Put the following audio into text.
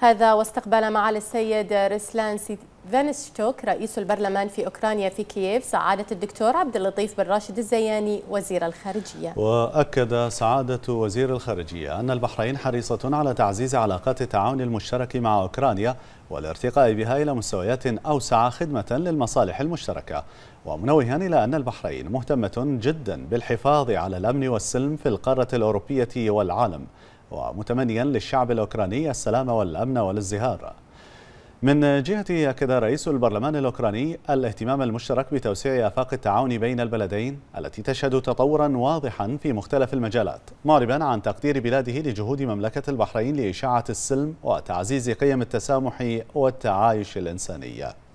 هذا واستقبل معالي السيد رسلان فانشتوك رئيس البرلمان في أوكرانيا في كييف سعادة الدكتور عبد اللطيف بن راشد الزياني وزير الخارجية وأكد سعادة وزير الخارجية أن البحرين حريصة على تعزيز علاقات التعاون المشترك مع أوكرانيا والارتقاء بها إلى مستويات أوسع خدمة للمصالح المشتركة ومنوها إلى أن البحرين مهتمة جدا بالحفاظ على الأمن والسلم في القارة الأوروبية والعالم ومتمنيا للشعب الأوكراني السلام والأمن والازدهار من جهته أكد رئيس البرلمان الأوكراني الاهتمام المشترك بتوسيع آفاق التعاون بين البلدين التي تشهد تطورا واضحا في مختلف المجالات معربا عن تقدير بلاده لجهود مملكة البحرين لإشاعة السلم وتعزيز قيم التسامح والتعايش الإنسانية